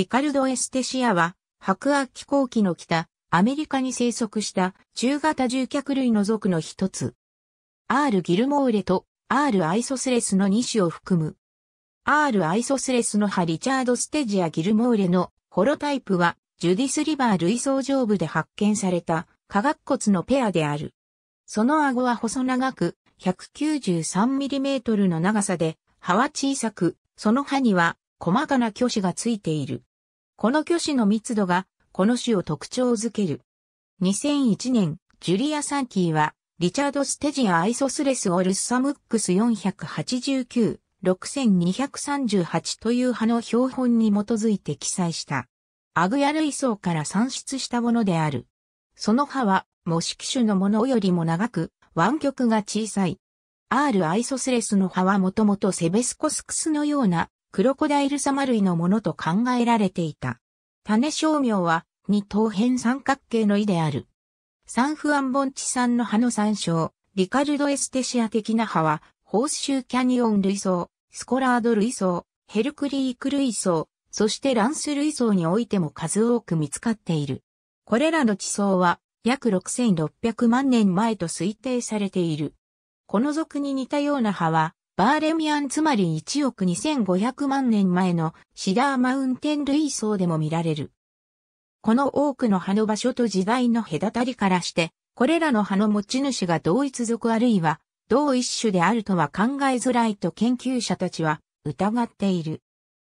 リカルド・エステシアは、白亜紀後期の北、アメリカに生息した中型獣脚類の属の一つ。R. ギルモーレと R. アイソスレスの2種を含む。R. アイソスレスの葉リチャード・ステジア・ギルモーレのホロタイプは、ジュディス・リバー類層上部で発見された化学骨のペアである。その顎は細長く、193mm の長さで、葉は小さく、その歯には細かな虚子がついている。この巨子の密度が、この種を特徴づける。2001年、ジュリア・サンキーは、リチャード・ステジア・アイソスレス・オルスサムックス489、6238という葉の標本に基づいて記載した。アグヤ類層から産出したものである。その葉は、模式種のものよりも長く、湾曲が小さい。R アイソスレスの葉はもともとセベスコスクスのようなクロコダイル様類のものと考えられていた。種商名は二等辺三角形の意である。サンフアン盆地産の葉の参照、リカルドエステシア的な葉は、ホースシューキャニオン類層、スコラード類層、ヘルクリーク類層、そしてランス類層においても数多く見つかっている。これらの地層は約6600万年前と推定されている。この属に似たような葉はバーレミアンつまり1億2500万年前のシダーマウンテン類層でも見られる。この多くの葉の場所と時代の隔たりからして、これらの葉の持ち主が同一族あるいは同一種であるとは考えづらいと研究者たちは疑っている。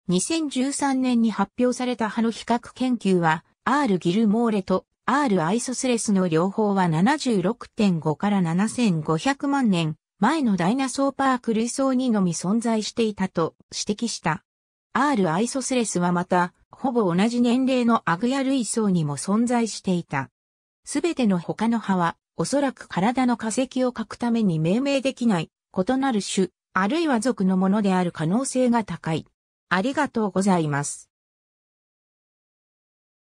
2013年に発表された葉の比較研究は、R ギルモーレと R アイソスレスの両方は76.5から7500万年前のダイナソーパーク類層にのみ存在していたと指摘した。R アイソスレスはまた、ほぼ同じ年齢のアグヤ類層にも存在していた。すべての他の葉は、おそらく体の化石を描くために命名できない、異なる種、あるいは属のものである可能性が高い。ありがとうございます。